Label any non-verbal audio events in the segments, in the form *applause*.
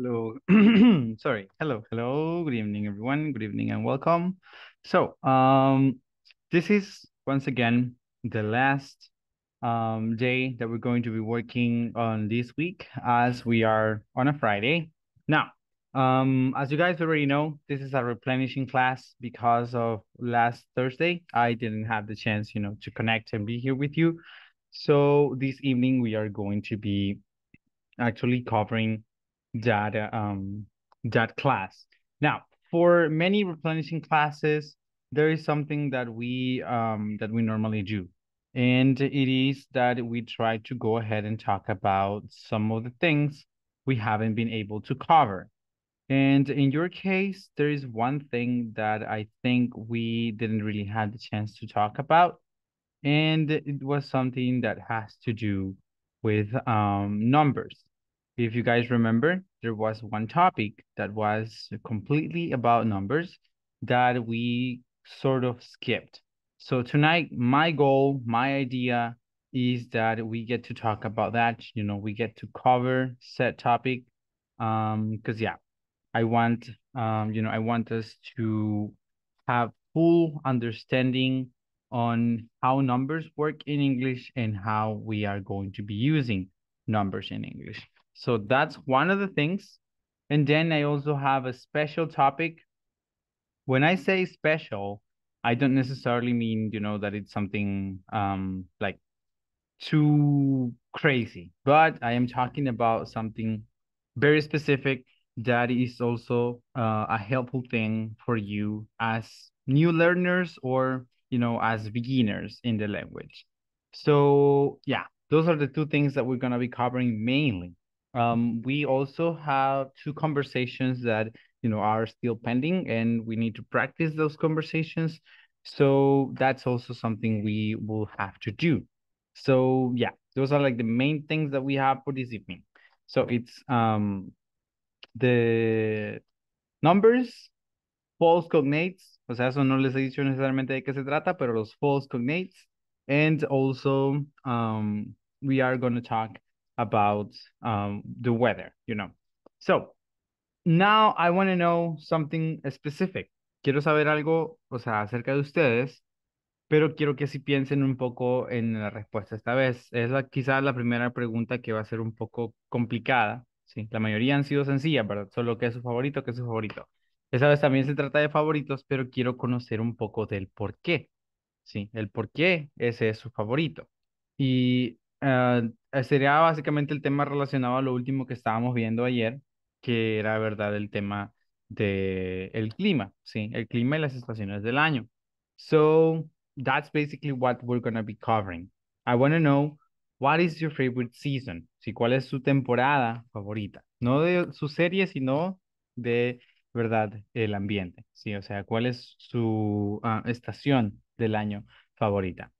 Hello, *clears throat* sorry. Hello, hello. Good evening, everyone. Good evening and welcome. So, um, this is once again the last um, day that we're going to be working on this week as we are on a Friday. Now, um, as you guys already know, this is a replenishing class because of last Thursday. I didn't have the chance, you know, to connect and be here with you. So this evening we are going to be actually covering that um that class. Now, for many replenishing classes, there is something that we um that we normally do. And it is that we try to go ahead and talk about some of the things we haven't been able to cover. And in your case, there is one thing that I think we didn't really have the chance to talk about. And it was something that has to do with um, numbers. If you guys remember, there was one topic that was completely about numbers that we sort of skipped. So tonight, my goal, my idea is that we get to talk about that. You know, we get to cover said topic. Um, because yeah, I want um, you know, I want us to have full understanding on how numbers work in English and how we are going to be using numbers in English. So that's one of the things. And then I also have a special topic. When I say special, I don't necessarily mean, you know, that it's something um like too crazy, but I am talking about something very specific that is also uh, a helpful thing for you as new learners or you know as beginners in the language so yeah those are the two things that we're going to be covering mainly um, we also have two conversations that you know are still pending and we need to practice those conversations so that's also something we will have to do so yeah those are like the main things that we have for this evening so it's um the numbers false cognates o sea eso no les he dicho necesariamente de qué se trata pero los false cognates and also um we are going to talk about um, the weather, you know. So now I want to know something specific. Quiero saber algo, o sea, acerca de ustedes, pero quiero que si piensen un poco en la respuesta esta vez. Es la, quizás la primera pregunta que va a ser un poco complicada, ¿sí? La mayoría han sido sencillas, ¿verdad? Solo que es su favorito, que es su favorito. Esta vez también se trata de favoritos, pero quiero conocer un poco del por qué, ¿sí? El por qué ese es su favorito. Y Ah, eh, sería básicamente el tema relacionado a lo último que estábamos viendo ayer, que era, ¿verdad?, el tema del el clima, ¿sí? El clima y las estaciones del año. So, that's basically what we're going to be covering. I want to know, what is your favorite season? ¿Sí? ¿Cuál es su temporada favorita? No de su serie, sino de, ¿verdad?, el ambiente, ¿sí? O sea, ¿cuál es su ah, estación del año favorita?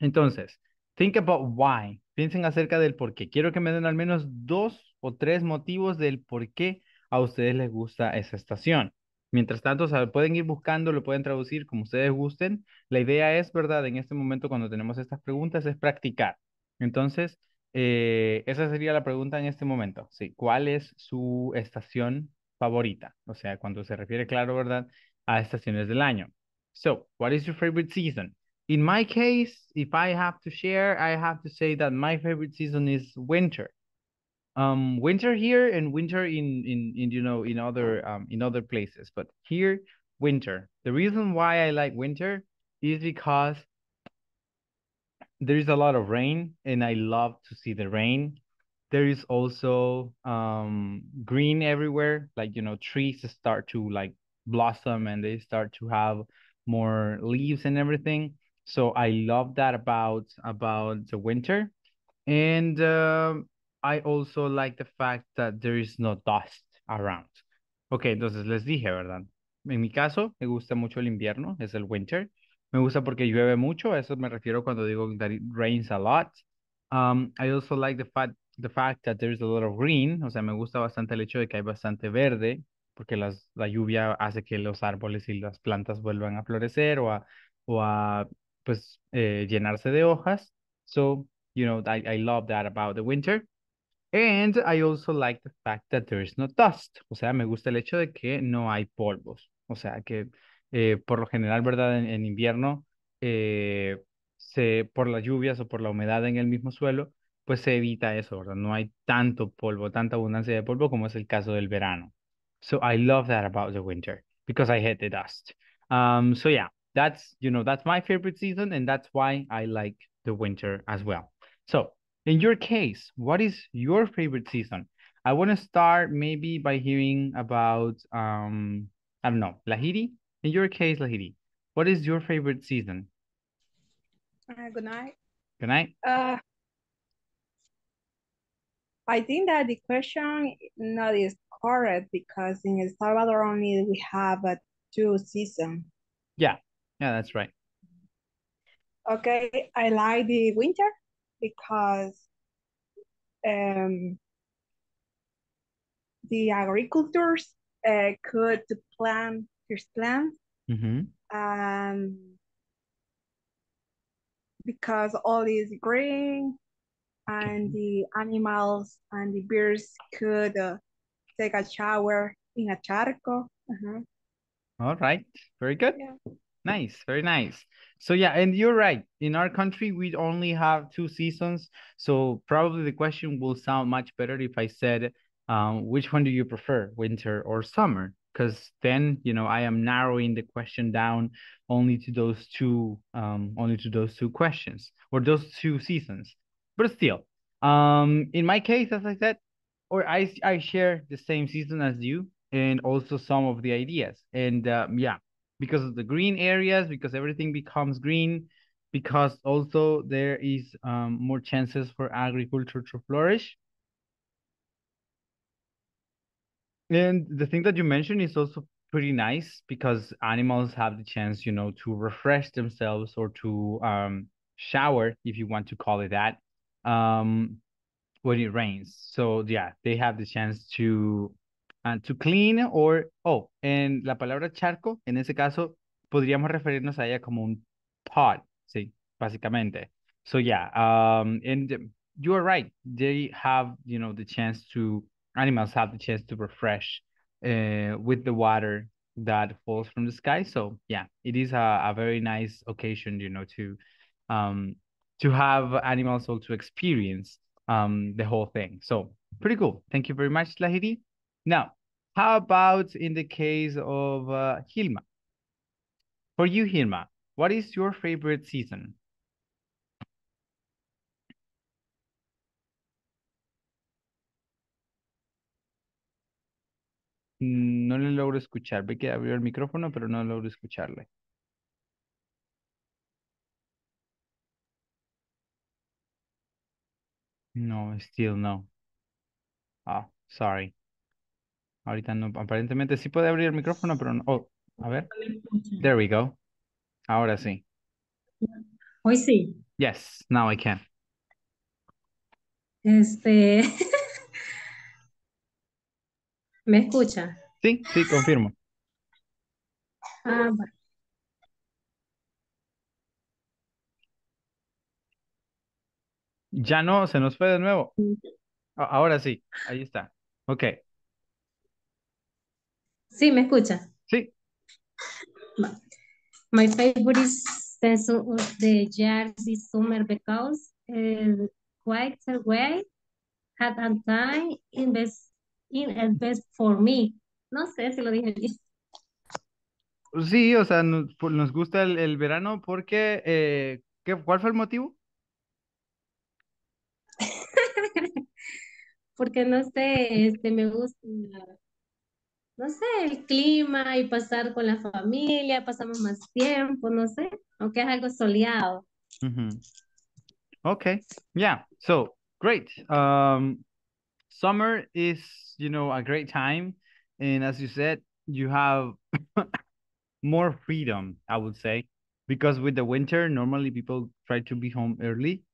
Entonces, Think about why. Piensen acerca del por qué. Quiero que me den al menos dos o tres motivos del por qué a ustedes les gusta esa estación. Mientras tanto, pueden ir buscando, lo pueden traducir como ustedes gusten. La idea es, ¿verdad? En este momento, cuando tenemos estas preguntas, es practicar. Entonces, eh, esa sería la pregunta en este momento. Sí, ¿cuál es su estación favorita? O sea, cuando se refiere, claro, ¿verdad? A estaciones del año. So, what is your favorite season? In my case, if I have to share, I have to say that my favorite season is winter. Um, winter here and winter in in, in you know in other um, in other places, but here winter. The reason why I like winter is because there is a lot of rain and I love to see the rain. There is also um, green everywhere, like you know trees start to like blossom and they start to have more leaves and everything. So I love that about about the winter, and um, I also like the fact that there is no dust around. Ok, entonces les dije, ¿verdad? En mi caso, me gusta mucho el invierno, es el winter. Me gusta porque llueve mucho, eso me refiero cuando digo that it rains a lot. Um, I also like the fact, the fact that there is a lot of green, o sea, me gusta bastante el hecho de que hay bastante verde, porque las, la lluvia hace que los árboles y las plantas vuelvan a florecer o a, o a pues eh, llenarse de hojas. So, you know, I, I love that about the winter. And I also like the fact that there is no dust. O sea, me gusta el hecho de que no hay polvos. O sea, que eh, por lo general, ¿verdad? En, invierno, eh, se, por las lluvias o por la humedad en el mismo suelo, pues se evita eso, ¿verdad? No hay tanto polvo, tanta abundancia de polvo como es el caso del verano. So I love that about the winter because I hate the dust. Um, so yeah, that's you know that's my favorite season and that's why i like the winter as well so in your case what is your favorite season i want to start maybe by hearing about um i don't know lahiri in your case lahiri what is your favorite season uh, good night good night uh i think that the question not is correct because in el salvador only we have a uh, two season yeah yeah, that's right. Okay, I like the winter because um, the agricultors uh, could plant his plants mm -hmm. um, because all is green and the animals and the bears could uh, take a shower in a charco. Uh -huh. All right, very good. Yeah. Nice, very nice. So yeah, and you're right. In our country, we only have two seasons. So probably the question will sound much better if I said, um, which one do you prefer, winter or summer? Because then you know I am narrowing the question down only to those two, um, only to those two questions or those two seasons. But still, um, in my case, as I said, or I I share the same season as you and also some of the ideas. And uh, yeah, because of the green areas, because everything becomes green, because also there is um, more chances for agriculture to flourish. And the thing that you mentioned is also pretty nice because animals have the chance, you know, to refresh themselves or to um, shower, if you want to call it that, um, when it rains. So yeah, they have the chance to and ah, to clean or, oh, en la palabra charco, en ese caso, podríamos referirnos a ella como un pot, sí, básicamente. So yeah, um, and you are right. They have, you know, the chance to, animals have the chance to refresh uh, with the water that falls from the sky. So yeah, it is a, a very nice occasion, you know, to, um, to have animals also experience um, the whole thing. So pretty cool. Thank you very much, Lahiri. Now, how about in the case of uh, Hilma? For you, Hilma, what is your favorite season? No le logro escuchar. Ve que abrió el micrófono, pero no logro escucharle. No, still no. Ah, oh, sorry. Ahorita no, aparentemente sí puede abrir el micrófono, pero no. Oh, a ver. There we go. Ahora sí. Hoy sí. Yes, now I can. Este. *laughs* ¿Me escucha? Sí, sí, confirmo. Ah, Ya no, se nos fue de nuevo. Ahora sí, ahí está. Ok. Sí, ¿me escucha? Sí. My favorite season of the year is summer because eh, quite a way had a time in best, best for me. No sé si lo dije bien. Sí, o sea, nos, pues, gusta el, verano porque, eh, ¿qué, ¿cuál fue el motivo? *laughs* porque no sé, este, me gusta no sé, el clima y pasar con la familia, pasamos más tiempo, no sé, aunque es algo soleado. Mm -hmm. Okay, yeah, so great. Um, summer is, you know, a great time. And as you said, you have *laughs* more freedom, I would say, because with the winter, normally people try to be home early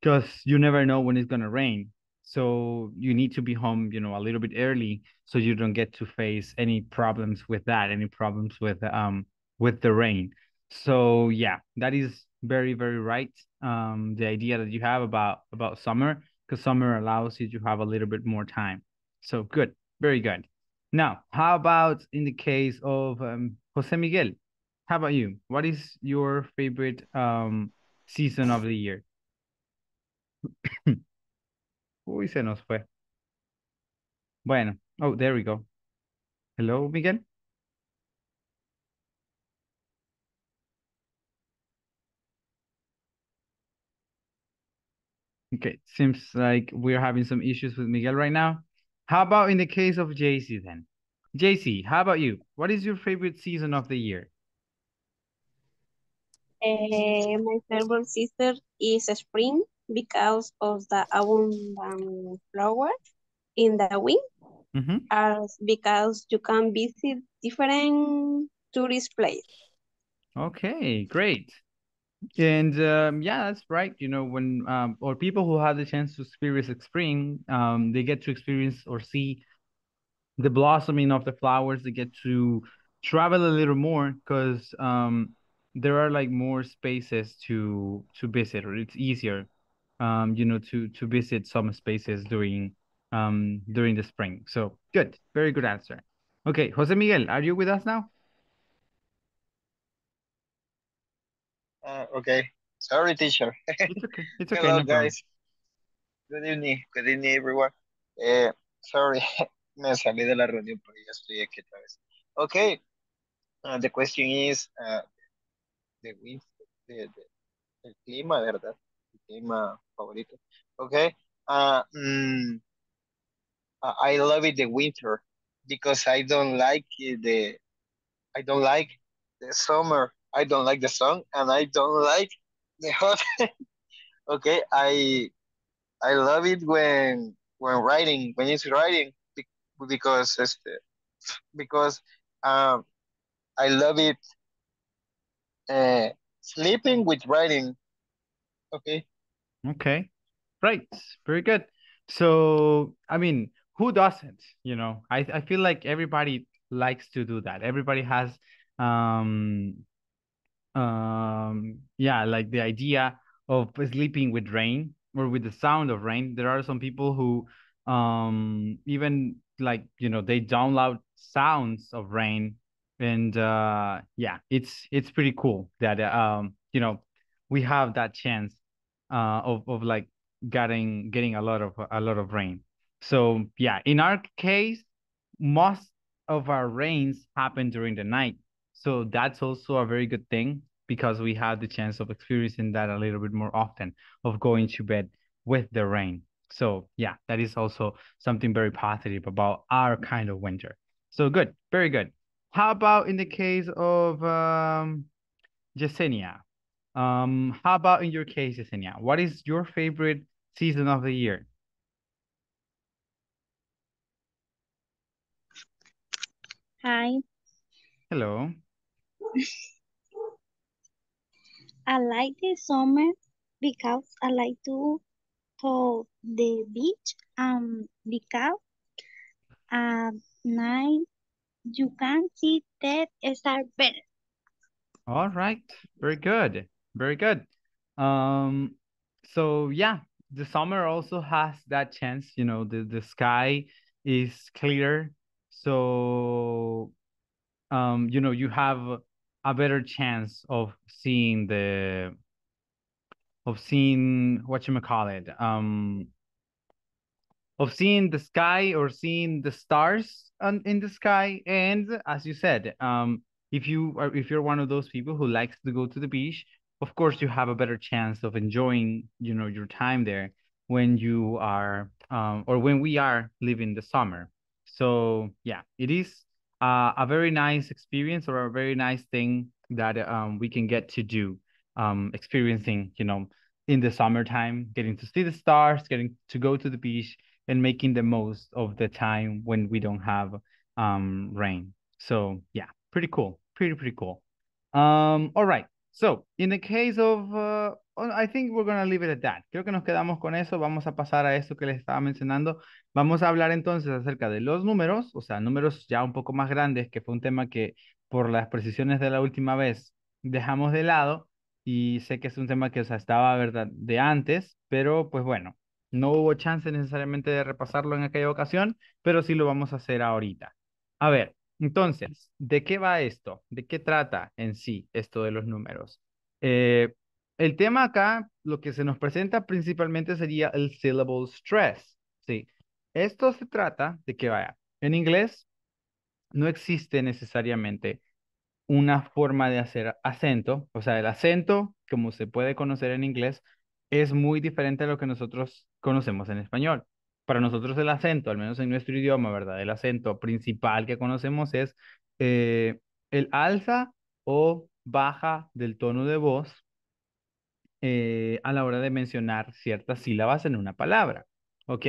because you never know when it's going to rain so you need to be home you know a little bit early so you don't get to face any problems with that any problems with um with the rain so yeah that is very very right um the idea that you have about about summer because summer allows you to have a little bit more time so good very good now how about in the case of um, jose miguel how about you what is your favorite um season of the year *clears throat* *clears throat* Uy, se nos fue. Bueno, oh, there we go. Hello, Miguel. Okay, seems like we're having some issues with Miguel right now. How about in the case of JC then? JC, how about you? What is your favorite season of the year? Uh, my favorite season is spring because of the abundant flowers in the wind, mm -hmm. as because you can visit different tourist place. Okay, great. And um, yeah, that's right. You know, when um, or people who have the chance to experience spring, um, they get to experience or see the blossoming of the flowers. They get to travel a little more because um, there are like more spaces to to visit, or it's easier um, you know, to to visit some spaces during um during the spring. So good, very good answer. Okay, Jose Miguel, are you with us now? Uh, okay. Sorry, teacher. It's okay. *laughs* It's okay. Hello, no guys. Good evening. Good evening, everyone. Eh, sorry, *laughs* me salí de la reunión, pero ya estoy aquí otra vez. Okay. Uh, the question is, uh, the, wind, the, the, the clima, ¿verdad? tema favorito. Okay. Uh, mm, I love it the winter because I don't like the, I don't like the summer. I don't like the sun and I don't like the hot. *laughs* okay. I, I love it when, when writing, when it's writing because, este, because, um, I love it uh, sleeping with writing. Okay. Okay. Right. Very good. So, I mean, who doesn't? You know, I, I feel like everybody likes to do that. Everybody has, um, um, yeah, like the idea of sleeping with rain or with the sound of rain. There are some people who, um, even like, you know, they download sounds of rain and uh yeah it's it's pretty cool that um you know we have that chance uh, of of like getting getting a lot of a lot of rain. So yeah, in our case, most of our rains happen during the night. So that's also a very good thing because we have the chance of experiencing that a little bit more often of going to bed with the rain. So yeah, that is also something very positive about our kind of winter. So good, very good. How about in the case of um, Yesenia? Um, how about in your case, Yesenia? What is your favorite season of the year? Hi. Hello. *laughs* I like the summer because I like to to the beach and um, because at night you can see that star better. All right, very good. Very good. Um, so yeah, the summer also has that chance. You know, the the sky is clear, so um, you know you have a better chance of seeing the of seeing what you call it um of seeing the sky or seeing the stars on, in the sky and as you said um if you are if you're one of those people who likes to go to the beach of course you have a better chance of enjoying you know your time there when you are um, or when we are living the summer so yeah it is uh, a very nice experience or a very nice thing that um, we can get to do um, experiencing you know in the summertime getting to see the stars getting to go to the beach and making the most of the time when we don't have um, rain so yeah pretty cool pretty pretty cool um, all right So, in the case of, uh, oh, I think we're going leave it at that. Creo que nos quedamos con eso. Vamos a pasar a esto que les estaba mencionando. Vamos a hablar entonces acerca de los números, o sea, números ya un poco más grandes, que fue un tema que por las precisiones de la última vez dejamos de lado. Y sé que es un tema que sea, estaba ¿verdad? de antes, pero pues bueno, no hubo chance necesariamente de repasarlo en aquella ocasión, pero sí lo vamos a hacer ahorita. A ver, entonces, ¿de qué va esto? ¿De qué trata en sí esto de los números? Eh, el tema acá, lo que se nos presenta principalmente sería el syllable stress. Sí, esto se trata de que vaya. En inglés no existe necesariamente una forma de hacer acento. O sea, el acento, como se puede conocer en inglés, es muy diferente a lo que nosotros conocemos en español para nosotros el acento, al menos en nuestro idioma, ¿verdad? El acento principal que conocemos es eh, el alza o baja del tono de voz eh, a la hora de mencionar ciertas sílabas en una palabra. Ok,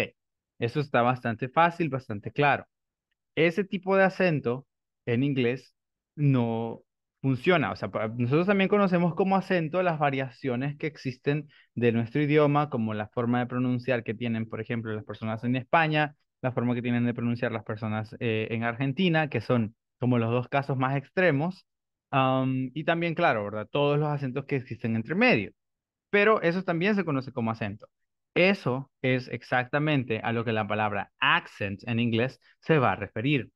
eso está bastante fácil, bastante claro. Ese tipo de acento en inglés no, funciona. O sea, nosotros también conocemos como acento las variaciones que existen de nuestro idioma, como la forma de pronunciar que tienen, por ejemplo, las personas en España, la forma que tienen de pronunciar las personas eh, en Argentina, que son como los dos casos más extremos. y también, claro, ¿verdad? Todos los acentos que existen entre medio. Pero eso también se conoce como acento. Eso es exactamente a lo que la palabra accent en inglés se va a referir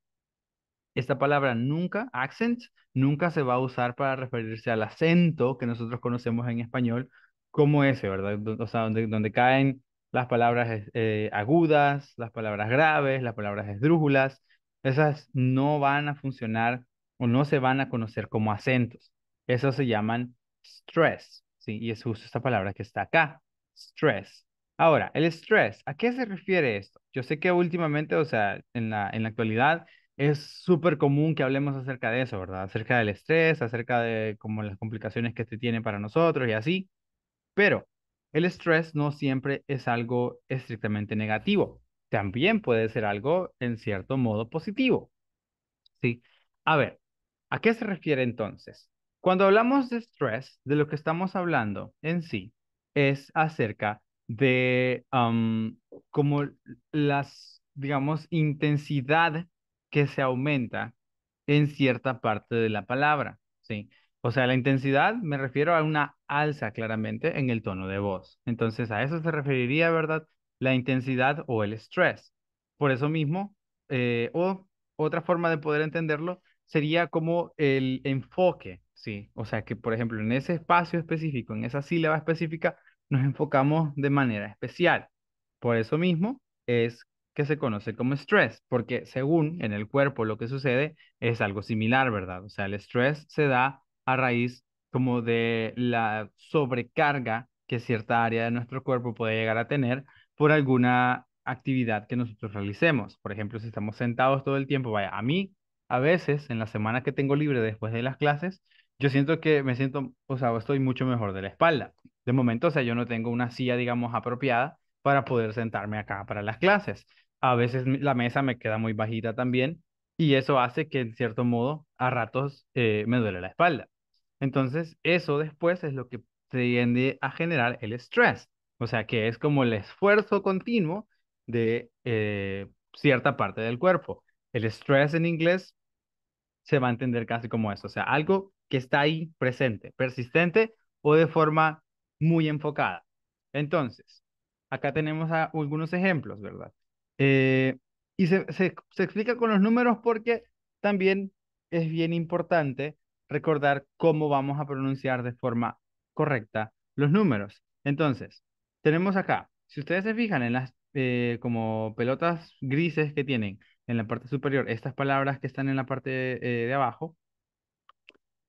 esta palabra nunca, accent, nunca se va a usar para referirse al acento que nosotros conocemos en español como ese, ¿verdad? O sea, donde, donde caen las palabras eh, agudas, las palabras graves, las palabras esdrújulas, esas no van a funcionar o no se van a conocer como acentos. esas se llaman stress, ¿sí? Y es justo esta palabra que está acá, stress. Ahora, el stress, ¿a qué se refiere esto? Yo sé que últimamente, o sea, en la, en la actualidad, es súper común que hablemos acerca de eso, ¿verdad? Acerca del estrés, acerca de como las complicaciones que este tiene para nosotros y así. Pero el estrés no siempre es algo estrictamente negativo. También puede ser algo en cierto modo positivo. Sí. A ver, ¿a qué se refiere entonces? Cuando hablamos de estrés, de lo que estamos hablando en sí es acerca de cómo como las, digamos, intensidad que se aumenta en cierta parte de la palabra, ¿sí? O sea, la intensidad me refiero a una alza claramente en el tono de voz. Entonces, a eso se referiría, ¿verdad? La intensidad o el estrés. Por eso mismo, eh, o otra forma de poder entenderlo sería como el enfoque, ¿sí? O sea, que por ejemplo, en ese espacio específico, en esa sílaba específica, nos enfocamos de manera especial. Por eso mismo es que se conoce como estrés, porque según en el cuerpo lo que sucede es algo similar, ¿verdad? O sea, el estrés se da a raíz como de la sobrecarga que cierta área de nuestro cuerpo puede llegar a tener por alguna actividad que nosotros realicemos. Por ejemplo, si estamos sentados todo el tiempo, vaya, a mí a veces en la semana que tengo libre después de las clases, yo siento que me siento, o sea, estoy mucho mejor de la espalda. De momento, o sea, yo no tengo una silla, digamos, apropiada para poder sentarme acá para las clases. A veces la mesa me queda muy bajita también y eso hace que en cierto modo a ratos eh, me duele la espalda. Entonces eso después es lo que tiende a generar el estrés, o sea que es como el esfuerzo continuo de eh, cierta parte del cuerpo. El estrés en inglés se va a entender casi como eso, o sea, algo que está ahí presente, persistente o de forma muy enfocada. Entonces, Acá tenemos algunos ejemplos, ¿verdad? Eh, y se, explica con los números porque también es bien importante recordar cómo vamos a pronunciar de forma correcta los números. Entonces, tenemos acá, si ustedes se fijan en las eh, como pelotas grises que tienen en la parte superior, estas palabras que están en la parte eh, de abajo,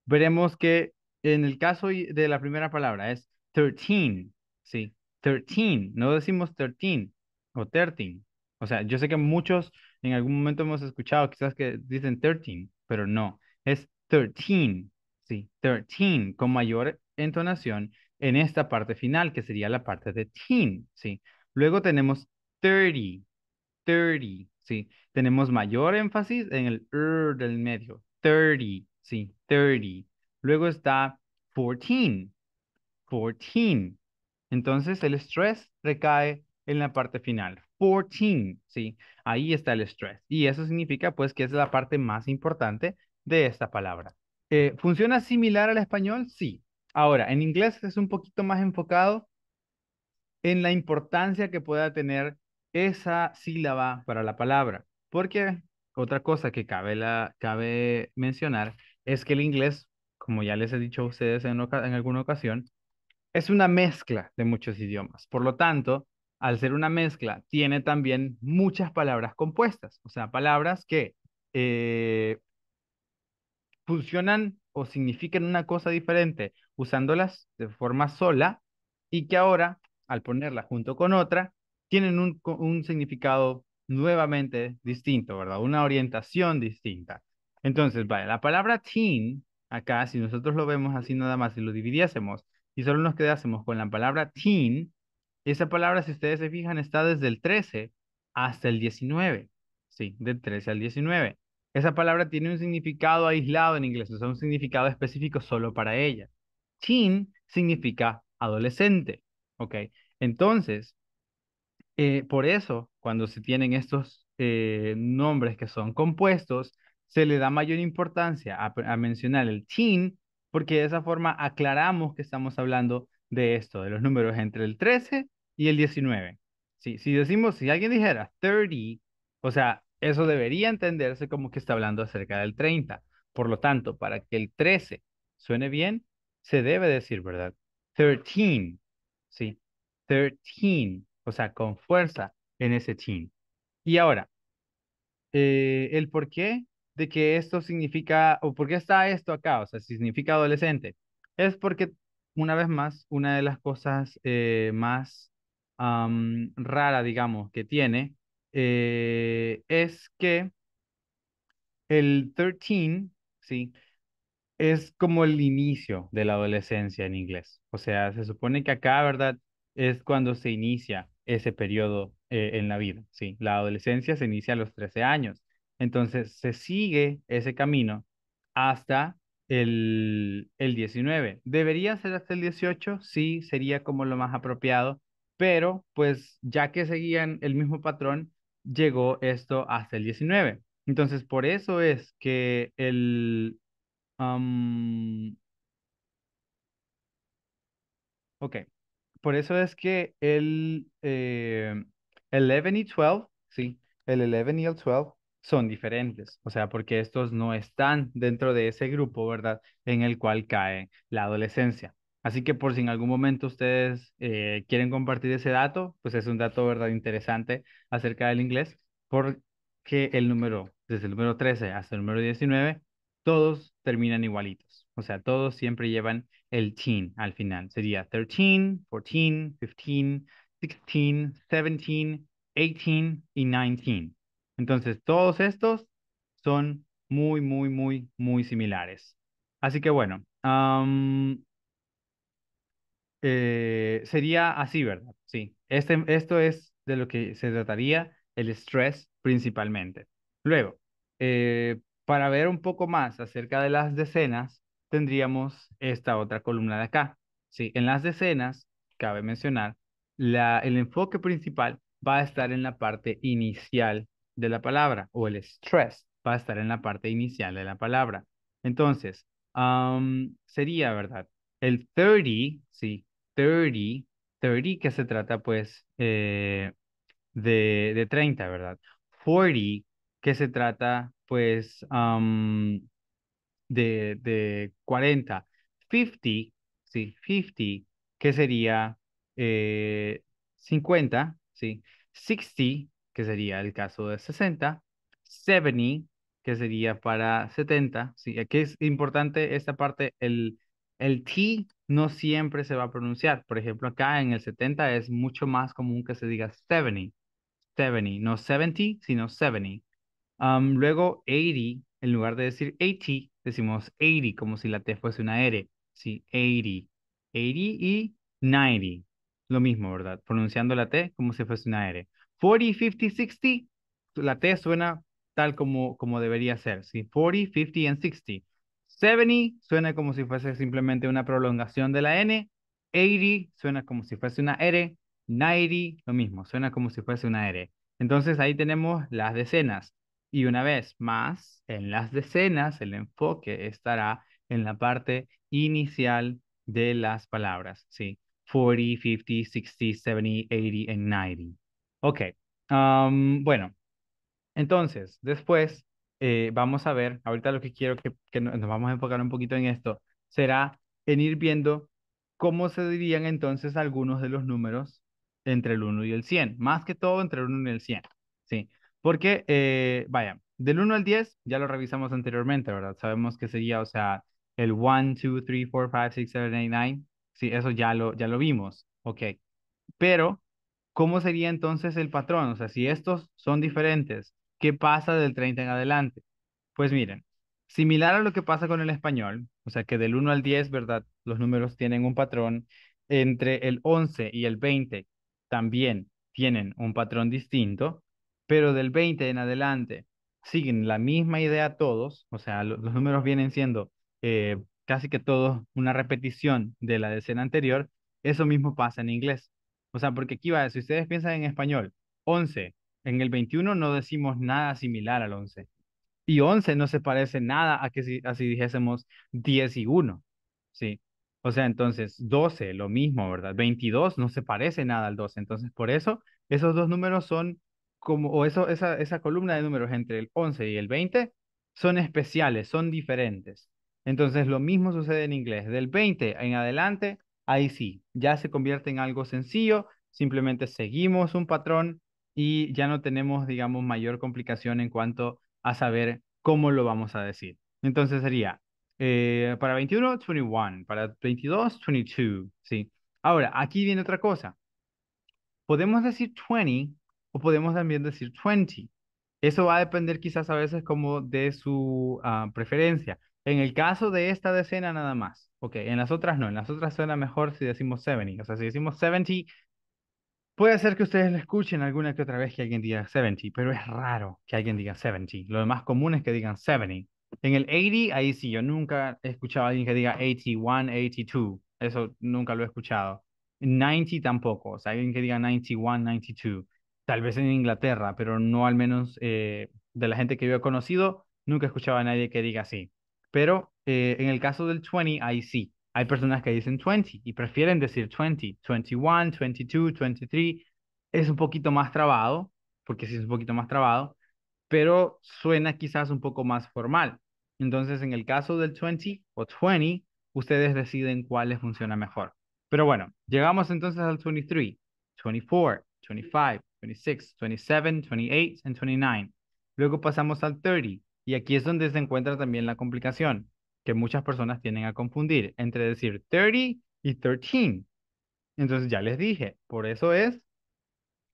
veremos que en el caso de la primera palabra es 13, ¿sí? 13, no decimos 13 o 13. O sea, yo sé que muchos en algún momento hemos escuchado quizás que dicen 13, pero no, es 13, sí, 13 con mayor entonación en esta parte final, que sería la parte de teen, sí. Luego tenemos 30, 30, sí. Tenemos mayor énfasis en el er del medio, 30, sí, 30. Luego está 14, 14, entonces el estrés recae en la parte final. 14, ¿sí? Ahí está el estrés. Y eso significa pues que es la parte más importante de esta palabra. Eh, ¿Funciona similar al español? Sí. Ahora, en inglés es un poquito más enfocado en la importancia que pueda tener esa sílaba para la palabra. Porque otra cosa que cabe, cabe mencionar es que el inglés, como ya les he dicho a ustedes en alguna ocasión, es una mezcla de muchos idiomas. Por lo tanto, al ser una mezcla, tiene también muchas palabras compuestas, o sea, palabras que eh, funcionan o significan una cosa diferente usándolas de forma sola y que ahora, al ponerla junto con otra, tienen un, significado nuevamente distinto, ¿verdad? Una orientación distinta. Entonces, vaya, la palabra teen, acá, si nosotros lo vemos así nada más y lo dividiésemos, y solo nos quedásemos con la palabra teen, esa palabra, si ustedes se fijan, está desde el 13 hasta el 19. Sí, del 13 al 19. Esa palabra tiene un significado aislado en inglés, o sea, un significado específico solo para ella. Teen significa adolescente, ¿ok? Entonces, eh, por eso, cuando se tienen estos eh, nombres que son compuestos, se le da mayor importancia a mencionar el teen porque de esa forma aclaramos que estamos hablando de esto, de los números entre el 13 y el 19. Sí, si decimos, si alguien dijera 30, o sea, eso debería entenderse como que está hablando acerca del 30. Por lo tanto, para que el 13 suene bien, se debe decir, ¿verdad? 13, ¿sí? 13, o sea, con fuerza en ese teen. Y ahora, eh, el por qué de que esto significa, o por qué está esto acá, o sea, significa adolescente, es porque, una vez más, una de las cosas eh, más rara, digamos, que tiene, eh, es que el 13, ¿sí? Es como el inicio de la adolescencia en inglés. O sea, se supone que acá, ¿verdad? Es cuando se inicia ese periodo eh, en la vida, ¿sí? La adolescencia se inicia a los 13 años. Entonces se sigue ese camino hasta el, 19. ¿Debería ser hasta el 18? Sí, sería como lo más apropiado, pero pues ya que seguían el mismo patrón, llegó esto hasta el 19. Entonces por eso es que el... ok, por eso es que el 11 eh, y 12, sí, el 11 y el 12 son diferentes, o sea, porque estos no están dentro de ese grupo, ¿verdad? En el cual cae la adolescencia. Así que por si en algún momento ustedes eh, quieren compartir ese dato, pues es un dato, ¿verdad? Interesante acerca del inglés, porque el número, desde el número 13 hasta el número 19, todos terminan igualitos. O sea, todos siempre llevan el teen al final. Sería 13, 14, 15, 16, 17, 18 y 19. Entonces, todos estos son muy, muy, muy, muy similares. Así que bueno, eh, sería así, ¿verdad? Sí, este, esto es de lo que se trataría el estrés principalmente. Luego, eh, para ver un poco más acerca de las decenas, tendríamos esta otra columna de acá. Sí, en las decenas, cabe mencionar, el enfoque principal va a estar en la parte inicial de la palabra o el stress va a estar en la parte inicial de la palabra. Entonces, sería, ¿verdad? El 30, sí, 30, 30 que se trata pues eh, de, 30, ¿verdad? 40 que se trata pues de, 40. 50, sí, 50 que sería 50, eh, sí. 60 que sería el caso de 60, 70, que sería para 70. Sí, aquí es importante esta parte, el, T no siempre se va a pronunciar. Por ejemplo, acá en el 70 es mucho más común que se diga 70, 70, no 70, sino 70. Um, luego 80, en lugar de decir 80, decimos 80, como si la T fuese una R. Sí, 80, 80 y 90. Lo mismo, ¿verdad? Pronunciando la T como si fuese una R. 40, 50, 60, la T suena tal como, como debería ser, si 40, 50 and 60. 70 suena como si fuese simplemente una prolongación de la N. 80 suena como si fuese una R. 90 lo mismo, suena como si fuese una R. Entonces ahí tenemos las decenas. Y una vez más, en las decenas el enfoque estará en la parte inicial de las palabras, ¿sí? 40, 50, 60, 70, 80 and 90. Ok, um, bueno, entonces, después eh, vamos a ver, ahorita lo que quiero que, que nos vamos a enfocar un poquito en esto, será en ir viendo cómo se dirían entonces algunos de los números entre el 1 y el 100, más que todo entre el 1 y el 100, ¿sí? Porque, eh, vaya, del 1 al 10 ya lo revisamos anteriormente, ¿verdad? Sabemos que sería, o sea, el 1, 2, 3, 4, 5, 6, 7, 8, 9, sí, eso ya lo, ya lo vimos, ok. Pero ¿cómo sería entonces el patrón? O sea, si estos son diferentes, ¿qué pasa del 30 en adelante? Pues miren, similar a lo que pasa con el español, o sea, que del 1 al 10, ¿verdad? Los números tienen un patrón. Entre el 11 y el 20 también tienen un patrón distinto, pero del 20 en adelante siguen la misma idea todos, o sea, los, números vienen siendo eh, casi que todos una repetición de la decena anterior, eso mismo pasa en inglés. O sea, porque aquí va, si ustedes piensan en español, 11, en el 21 no decimos nada similar al 11. Y 11 no se parece nada a que si, así dijésemos 10 y 1. ¿sí? O sea, entonces 12, lo mismo, ¿verdad? 22 no se parece nada al 12. Entonces, por eso, esos dos números son como, o eso, esa, esa columna de números entre el 11 y el 20 son especiales, son diferentes. Entonces, lo mismo sucede en inglés. Del 20 en adelante, ahí sí, ya se convierte en algo sencillo, simplemente seguimos un patrón y ya no tenemos, digamos, mayor complicación en cuanto a saber cómo lo vamos a decir. Entonces sería eh, para 21, 21, para 22, 22, ¿sí? Ahora, aquí viene otra cosa. Podemos decir 20 o podemos también decir 20. Eso va a depender quizás a veces como de su ah, preferencia. En el caso de esta decena nada más. Ok, en las otras no. En las otras suena mejor si decimos 70. O sea, si decimos 70, puede ser que ustedes escuchen alguna que otra vez que alguien diga 70, pero es raro que alguien diga 70. Lo más común es que digan 70. En el 80, ahí sí, yo nunca he escuchado a alguien que diga 81, 82. Eso nunca lo he escuchado. 90 tampoco. O sea, alguien que diga 91, 92. Tal vez en Inglaterra, pero no al menos eh, de la gente que yo he conocido, nunca escuchaba a nadie que diga así. Pero eh, en el caso del 20, ahí sí. Hay personas que dicen 20 y prefieren decir 20, 21, 22, 23. Es un poquito más trabado, porque sí es un poquito más trabado, pero suena quizás un poco más formal. Entonces, en el caso del 20 o 20, ustedes deciden cuál les funciona mejor. Pero bueno, llegamos entonces al 23, 24, 25, 26, 27, 28 y 29. Luego pasamos al 30, y aquí es donde se encuentra también la complicación, que muchas personas tienen a confundir entre decir 30 y 13. Entonces ya les dije, por eso es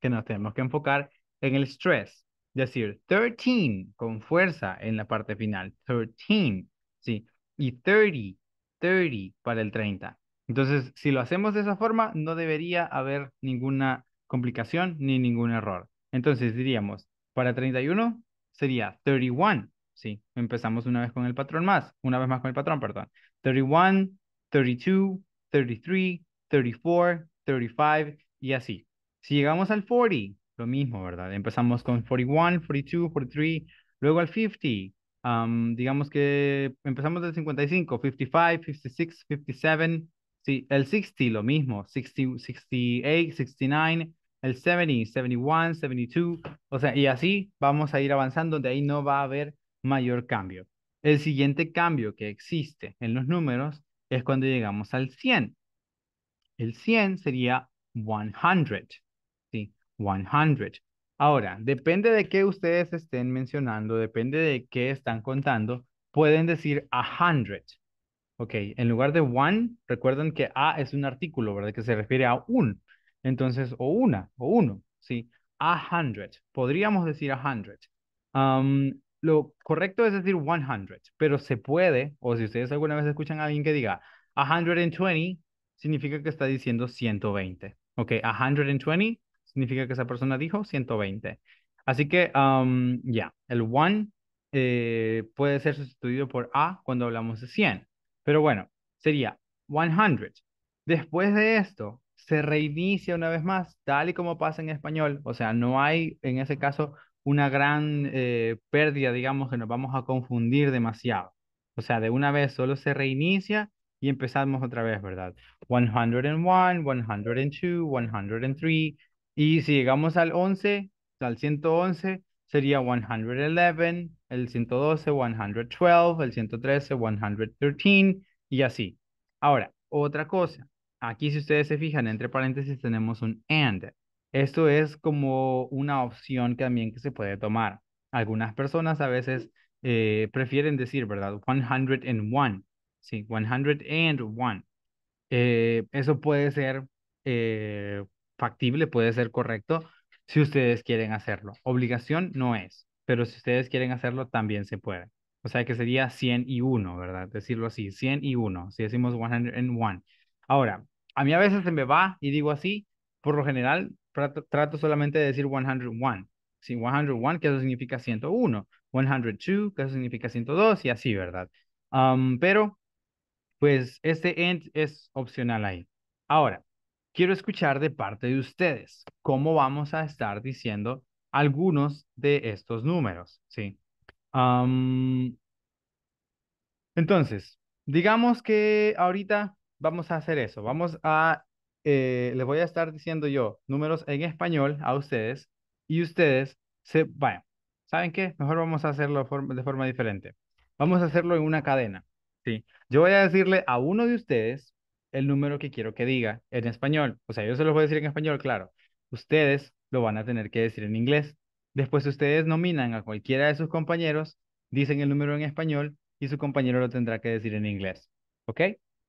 que nos tenemos que enfocar en el stress, decir 13 con fuerza en la parte final, 13, ¿sí? Y 30, 30 para el 30. Entonces, si lo hacemos de esa forma, no debería haber ninguna complicación ni ningún error. Entonces diríamos, para 31 sería 31. Sí, empezamos una vez con el patrón más, una vez más con el patrón, perdón. 31, 32, 33, 34, 35 y así. Si llegamos al 40, lo mismo, ¿verdad? Empezamos con 41, 42, 43, luego al 50. digamos que empezamos del 55, 55, 56, 57, sí, el 60 lo mismo, 68, 69, el 70, 71, 72, o sea, y así vamos a ir avanzando, de ahí no va a haber mayor cambio. El siguiente cambio que existe en los números es cuando llegamos al 100. El 100 sería 100, ¿sí? 100. Ahora, depende de qué ustedes estén mencionando, depende de qué están contando, pueden decir a 100. Ok, en lugar de one, recuerden que a es un artículo, ¿verdad? Que se refiere a un. Entonces, o una, o uno, ¿sí? A hundred. Podríamos decir a hundred. Um, lo correcto es decir 100, pero se puede, o si ustedes alguna vez escuchan a alguien que diga 120, significa que está diciendo 120. Ok, 120 significa que esa persona dijo 120. Así que, um, ya, el 1 eh, puede ser sustituido por A cuando hablamos de 100. Pero bueno, sería 100. Después de esto, se reinicia una vez más, tal y como pasa en español. O sea, no hay en ese caso una gran eh, pérdida, digamos, que nos vamos a confundir demasiado. O sea, de una vez solo se reinicia y empezamos otra vez, ¿verdad? 101, 102, 103. Y si llegamos al 11, al 111, sería 111, el 112, 112, el 113, 113 y así. Ahora, otra cosa. Aquí si ustedes se fijan, entre paréntesis tenemos un AND. Esto es como una opción también que se puede tomar. Algunas personas a veces eh, prefieren decir, ¿verdad? 101. Sí, 101. Eh, eso puede ser eh, factible, puede ser correcto si ustedes quieren hacerlo. Obligación no es, pero si ustedes quieren hacerlo, también se puede. O sea que sería 101, ¿verdad? Decirlo así, 101, si decimos 101. Ahora, a mí a veces se me va y digo así, por lo general trato, solamente de decir 101. Sí, 101, que eso significa 101. 102, que eso significa 102 y así, ¿verdad? Um, pero, pues, este end es opcional ahí. Ahora, quiero escuchar de parte de ustedes cómo vamos a estar diciendo algunos de estos números, ¿sí? Um, entonces, digamos que ahorita vamos a hacer eso. Vamos a eh, les voy a estar diciendo yo números en español a ustedes y ustedes se vayan. ¿Saben qué? Mejor vamos a hacerlo de forma diferente. Vamos a hacerlo en una cadena. ¿sí? Yo voy a decirle a uno de ustedes el número que quiero que diga en español. O sea, yo se los voy a decir en español, claro. Ustedes lo van a tener que decir en inglés. Después ustedes nominan a cualquiera de sus compañeros, dicen el número en español y su compañero lo tendrá que decir en inglés. ¿Ok?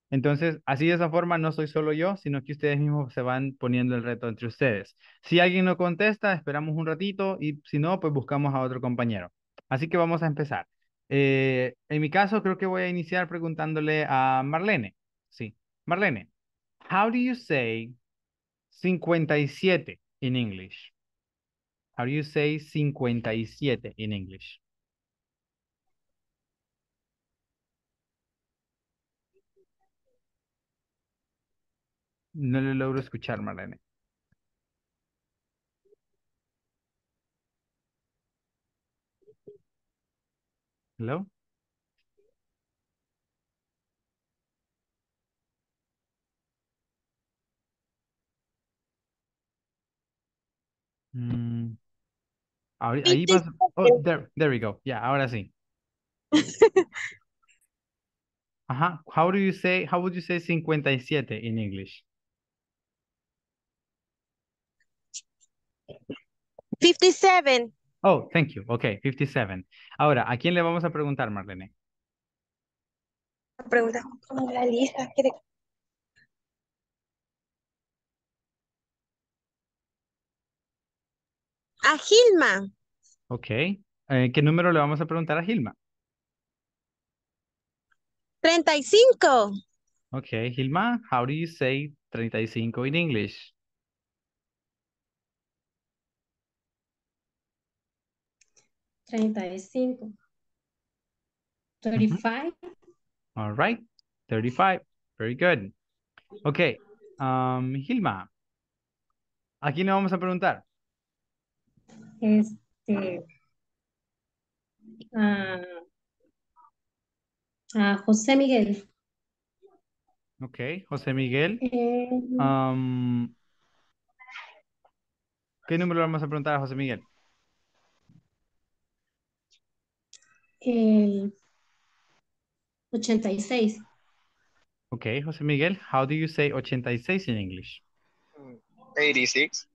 Entonces, así de esa forma no soy solo yo, sino que ustedes mismos se van poniendo el reto entre ustedes. Si alguien no contesta, esperamos un ratito y si no, pues buscamos a otro compañero. Así que vamos a empezar. Eh, en mi caso, creo que voy a iniciar preguntándole a Marlene. Sí, Marlene, how do you say 57 in English? How do you say 57 in English? No le logro escuchar, Marlene. ¿Hello? Mm. Ahí, ahí vas. Oh, there, there we go. Yeah, ahora sí. *laughs* Ajá. How do you say, how would you say 57 in English? 57. Oh, thank you. Ok, 57. Ahora, ¿a quién le vamos a preguntar, Marlene? A Gilma. Ok. Eh, ¿Qué número le vamos a preguntar a Gilma? 35. Ok, Gilma, how do you say 35 in English? 35. 35. All right, 35. Very good. Ok, um, Gilma, ¿a quién le vamos a preguntar? Este, a, José Miguel. Ok, José Miguel. Eh, um, ¿Qué número le vamos a preguntar a José Miguel? El eh, 86. ok, José Miguel, how do you say 86 in English? 86.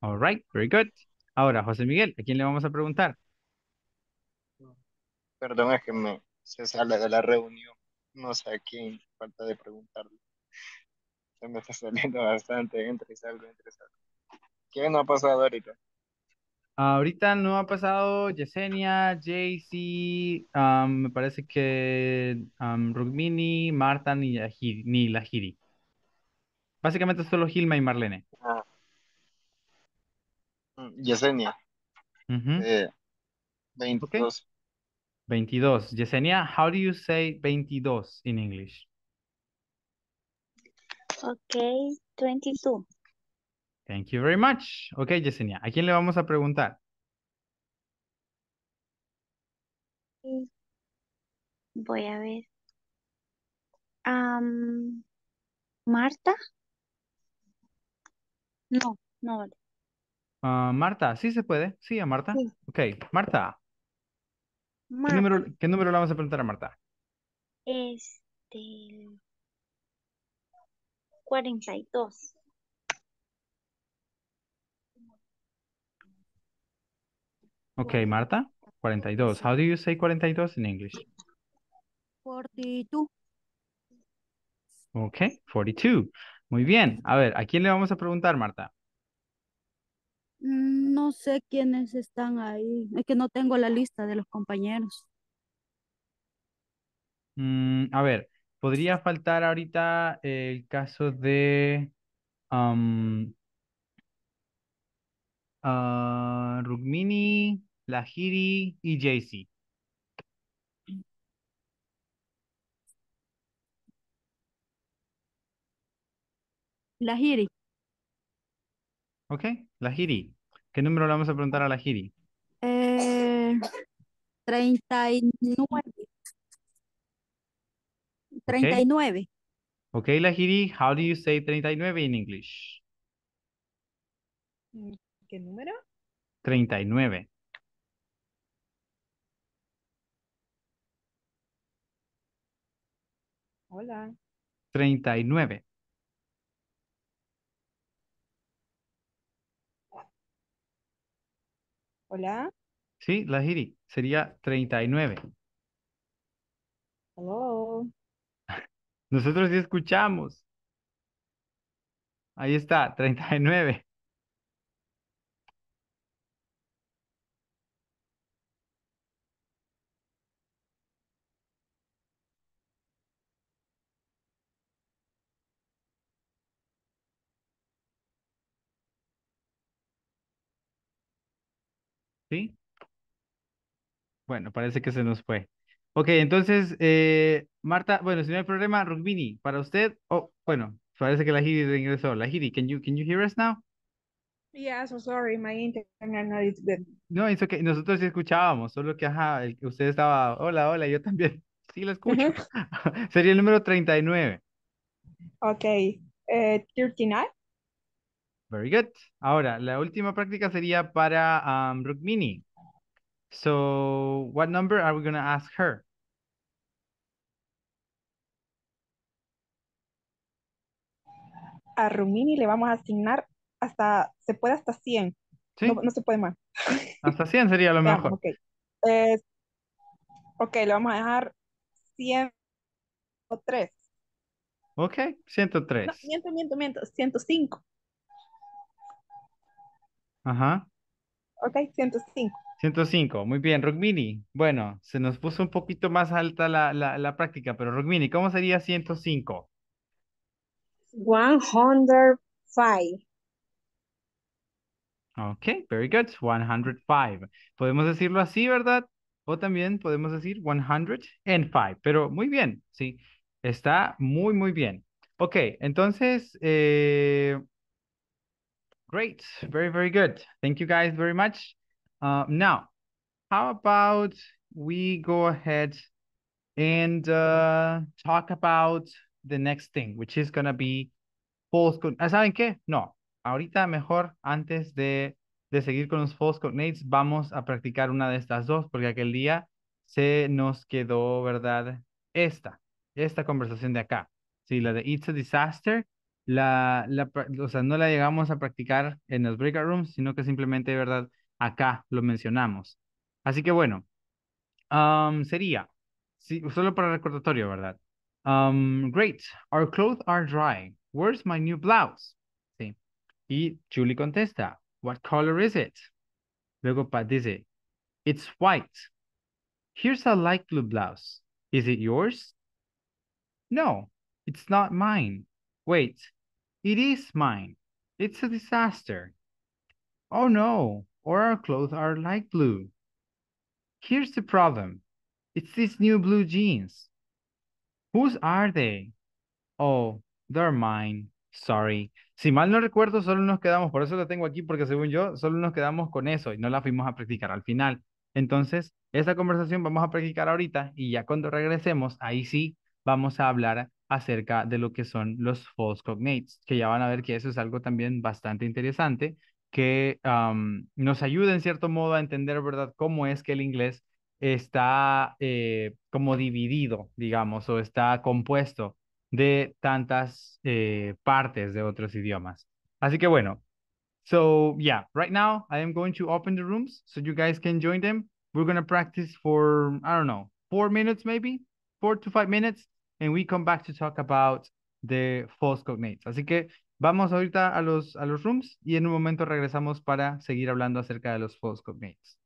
All right, very good. Ahora, José Miguel, ¿a quién le vamos a preguntar? Perdón, es que me, se sale de la reunión. No sé a quién falta de preguntarle. Se me está saliendo bastante, entre ¿Qué no ha pasado ahorita? Ahorita no ha pasado Yesenia, Jaycee, ah, me parece que rugmini ah, Rukmini, Marta ni, Lahiri. Ni Básicamente solo Gilma y Marlene. Ah. Mm, Yesenia. 22. 22. Eh, Yesenia, how do you say 22 en inglés? Ok, 22. Thank you very much. Ok, Yesenia, ¿a quién le vamos a preguntar? Mm, voy a ver. ¿Marta? No, no vale. Ah, Marta, sí se puede. Sí, a Marta. Ok, Marta. ¿Qué, número, ¿Qué número le vamos a preguntar a Marta? Este. 42. Okay, Marta, 42. How do you say 42 in English? 42. Ok, 42. Muy bien. A ver, ¿a quién le vamos a preguntar, Marta? Mm, no sé quiénes están ahí. Es que no tengo la lista de los compañeros. Mm, a ver, podría faltar ahorita el caso de... Um, Rugmini, ah, Rukmini, Lahiri y Jaycee. Lahiri. Ok, Lahiri. ¿Qué número le vamos a preguntar a Lahiri? Eh, nueve. Treinta y nueve. okay, Lahiri, how do you say 39 in English? Mm, ¿Qué número? nueve. Hola. Treinta y nueve. Hola. Sí, la Giri. sería treinta nueve. Hello. *laughs* Nosotros sí escuchamos. Ahí está, treinta y nueve. ¿Sí? Bueno, parece que se nos fue. Ok, entonces, eh, Marta, bueno, si no hay problema, Rugbini, para usted, oh, bueno, parece que la Hiri regresó. La Hiri, can you, can you hear us now? Yeah, I'm sorry, my internet is good. No, es okay. Nosotros sí escuchábamos, solo que, ajá, usted estaba, hola, hola, yo también. *laughs* Sí, la escucho. *laughs* *laughs* Sería el número 39. Ok, eh, 39. Very good. Ahora, la última práctica sería para um, Rukmini. So, what number are we going ask her? A Rukmini le vamos a asignar hasta, se puede hasta 100. No, se puede más. *laughs* Hasta 100 sería lo mejor. ok, le vamos a dejar 103. Ok, 103. No, miento, miento, miento, 105. Ajá. Ok, 105. 105, muy bien. Rugmini. bueno, se nos puso un poquito más alta la, la, práctica, pero Rugmini, ¿cómo sería 105? 105. Ok, very good. 105. Podemos decirlo así, ¿verdad? O también podemos decir 105, pero muy bien, sí. Está muy, muy bien. Ok, entonces, eh, Great, very, very good. Thank you guys very much. Uh, now, how about we go ahead and uh, talk about the next thing, which is gonna be false. Ah, ¿Saben qué? No, ahorita mejor antes de, de seguir con los false cognates, vamos a practicar una de estas dos, porque aquel día se nos quedó, ¿verdad? Esta, esta conversación de acá. Sí, la de It's a Disaster la, o sea, no la llegamos a practicar en los breakout rooms, sino que simplemente, verdad, acá lo mencionamos. Así que bueno, sería, solo para recordatorio, ¿verdad? great, our clothes are dry. Where's my new blouse? Sí. Y Julie contesta, what color is it? Luego Pat dice, it's white. Here's a light blue blouse. Is it yours? No, it's not mine. Wait, It is mine. It's a disaster. Oh no, All our clothes are light blue. Here's the problem. It's these new blue jeans. Whose are they? Oh, they're mine. Sorry. Si mal no recuerdo, solo nos quedamos, por eso la tengo aquí, porque según yo, solo nos quedamos con eso y no la fuimos a practicar al final. Entonces, esa conversación vamos a practicar ahorita y ya cuando regresemos, ahí sí vamos a hablar acerca de lo que son los false cognates, que ya van a ver que eso es algo también bastante interesante, que nos ayuda en cierto modo a entender, ¿verdad?, cómo es que el inglés está eh, como dividido, digamos, o está compuesto de tantas eh, partes de otros idiomas. Así que bueno, so yeah, right now I am going to open the rooms so you guys can join them. We're going to practice for, I don't know, four minutes maybe, four to five minutes and we come back to talk about the false cognates. Así que vamos ahorita a los, a los rooms y en un momento regresamos para seguir hablando acerca de los false cognates.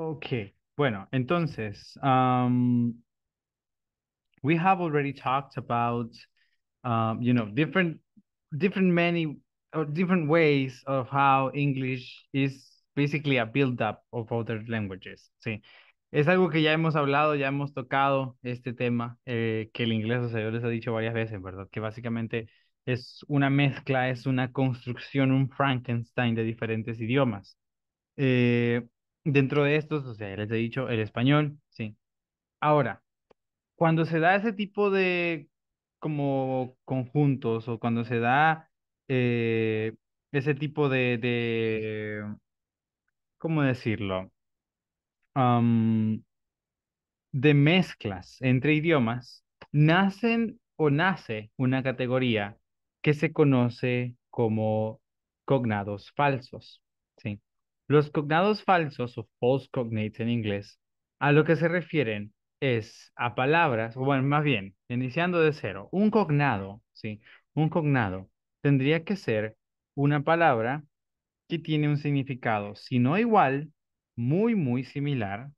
Ok, bueno, entonces, um, we have already talked about, uh, you know, different, different many different ways of how English is basically a build-up of other languages, ¿sí? Es algo que ya hemos hablado, ya hemos tocado este tema, eh, que el inglés, o sea, yo les he dicho varias veces, ¿verdad? Que básicamente es una mezcla, es una construcción, un Frankenstein de diferentes idiomas. Eh, Dentro de estos, o sea, les he dicho el español, sí. Ahora, cuando se da ese tipo de como conjuntos o cuando se da eh, ese tipo de, ¿cómo decirlo? de mezclas entre idiomas, nacen o nace una categoría que se conoce como cognados falsos. ¿sí? Los cognados falsos o false cognates en inglés a lo que se refieren es a palabras, o bueno, más bien, iniciando de cero, un cognado, ¿sí? Un cognado tendría que ser una palabra que tiene un significado, si no igual, muy, muy similar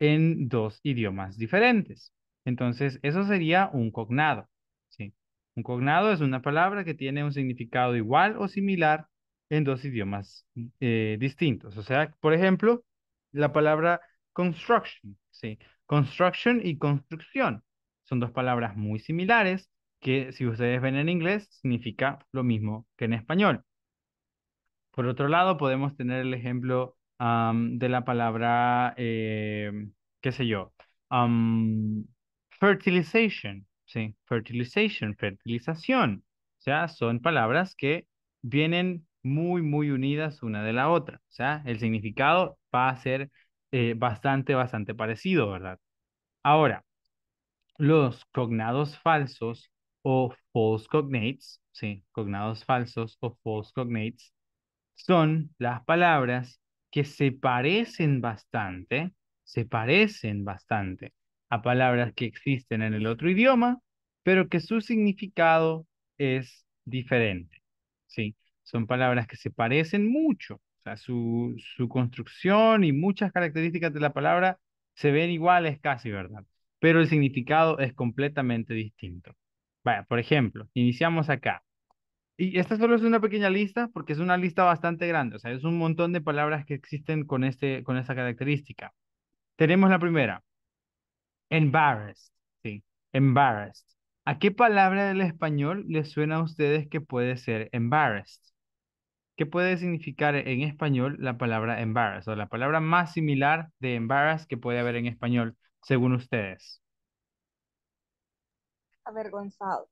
en dos idiomas diferentes. Entonces, eso sería un cognado, ¿sí? Un cognado es una palabra que tiene un significado igual o similar en dos idiomas eh, distintos. O sea, por ejemplo, la palabra construction, ¿sí? Construction y construcción son dos palabras muy similares que si ustedes ven en inglés significa lo mismo que en español. Por otro lado, podemos tener el ejemplo de la palabra, eh, qué sé yo, fertilization, ¿sí? Fertilization, fertilización. O sea, son palabras que vienen muy, muy unidas una de la otra. O sea, el significado va a ser eh, bastante, bastante parecido, ¿verdad? Ahora, los cognados falsos o false cognates, sí, cognados falsos o false cognates, son las palabras que se parecen bastante, se parecen bastante a palabras que existen en el otro idioma, pero que su significado es diferente, ¿sí? son palabras que se parecen mucho. O sea, su, construcción y muchas características de la palabra se ven iguales casi, ¿verdad? Pero el significado es completamente distinto. Vaya, por ejemplo, iniciamos acá. Y esta solo es una pequeña lista porque es una lista bastante grande, o sea, es un montón de palabras que existen con, este, con esta característica. Tenemos la primera, embarrassed, ¿sí? Embarrassed. ¿A qué palabra del español les suena a ustedes que puede ser embarrassed? ¿Qué puede significar en español la palabra embarrass o la palabra más similar de embarrass que puede haber en español, según ustedes? Avergonzado.